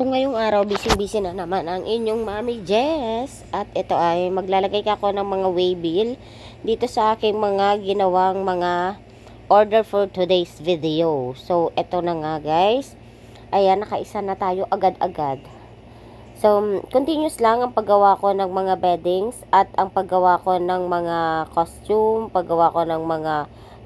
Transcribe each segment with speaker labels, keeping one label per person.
Speaker 1: So ngayong araw, busy-busy na naman ang inyong Mami Jess. At ito ay maglalagay ka ako ng mga waybill dito sa aking mga ginawang mga order for today's video. So ito na nga guys. Ayan, nakaisa na tayo agad-agad. So continuous lang ang paggawa ko ng mga beddings at ang paggawa ko ng mga costume, paggawa ko ng mga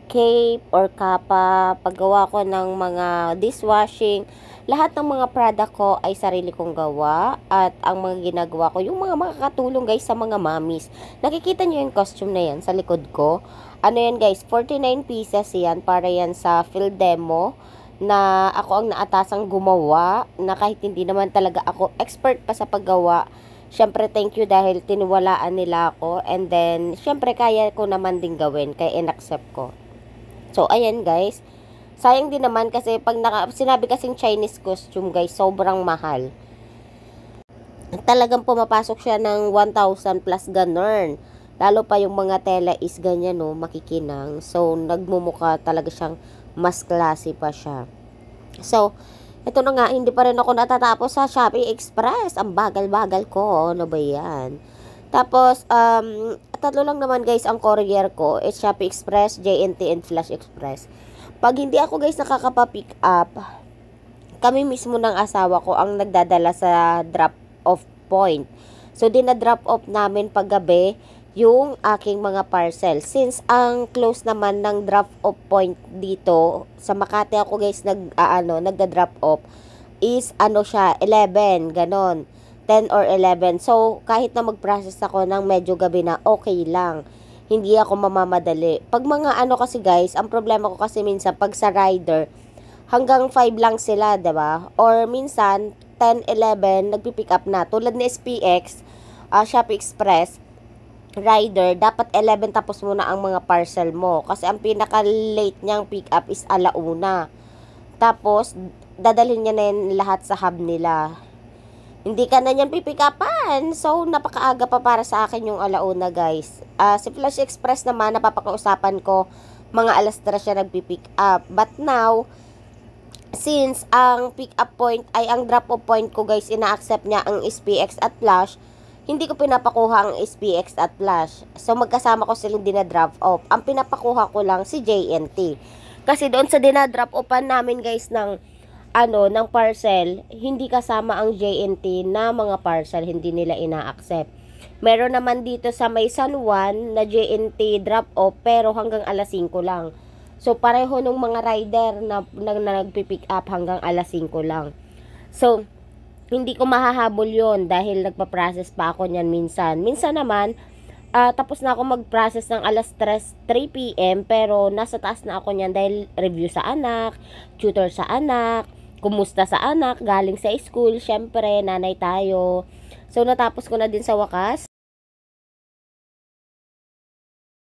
Speaker 1: cape or kapa, paggawa ko ng mga dishwashing, lahat ng mga product ko ay sarili kong gawa at ang mga ginagawa ko, yung mga makakatulong guys sa mga mommies. Nakikita nyo yung costume na yan sa likod ko. Ano yan guys, 49 pieces yan para yan sa field demo na ako ang naatasang gumawa na kahit hindi naman talaga ako expert pa sa paggawa syempre thank you dahil tiniwalaan nila ako and then syempre kaya ko naman din gawin kaya inaccept ko so ayan guys Sayang din naman kasi pag naka, sinabi kasing Chinese costume guys, sobrang mahal. Talagang pumapasok siya ng 1,000 plus ganun. Lalo pa yung mga tela is ganyan no, makikinang. So, nagmumuka talaga siyang mas classy pa siya. So, ito na nga, hindi pa rin ako natatapos sa Shopee Express. Ang bagal-bagal ko. Ano ba yan? Tapos, um, tatlo lang naman guys ang courier ko. It's Shopee Express, JNT, and Flash Express. Pag hindi ako guys nakakapa up, kami mismo ng asawa ko ang nagdadala sa drop off point. So, dinadrop off namin paggabi yung aking mga parcel. Since ang close naman ng drop off point dito, sa Makati ako guys nag, uh, ano, nagda-drop off, is ano siya, 11, ganon. 10 or 11. So, kahit na mag-process ako ng medyo gabi na, okay lang hindi ako mamamadali. Pag mga ano kasi guys, ang problema ko kasi minsan pag sa rider, hanggang 5 lang sila, ba diba? Or minsan, 10, 11, nagpipick up na. Tulad ni SPX, uh, ah, Shop Express, rider, dapat 11 tapos muna ang mga parcel mo. Kasi ang pinaka-late niyang pick up is alauna. Tapos, dadalhin niya na lahat sa hub nila hindi ka na niyan pipikapan. So, napakaaga pa para sa akin yung alauna, guys. Uh, si Flash Express naman, napapakausapan ko, mga alas 3 siya nagpipick up. But now, since ang pick up point ay ang drop off point ko, guys, ina-accept niya ang SPX at Flash, hindi ko pinapakuha ang SPX at Flash. So, magkasama ko silang dinadrop off. Ang pinapakuha ko lang si JNT. Kasi doon sa dinadrop offan namin, guys, ng ano ng parcel, hindi kasama ang JNT na mga parcel hindi nila ina-accept. Meron naman dito sa may San Juan na JNT drop-off pero hanggang alas 5 lang. So pareho nung mga rider na, na, na nagpi-pick up hanggang alas 5 lang. So hindi ko mahahabol yon dahil nagpa-process pa ako niyan minsan. Minsan naman uh, tapos na ako mag-process ng alas 3, 3 p.m. pero nasa taas na ako niyan dahil review sa anak, tutor sa anak, kumusta sa anak, galing sa school, syempre nanay tayo. So natapos ko na din sa wakas.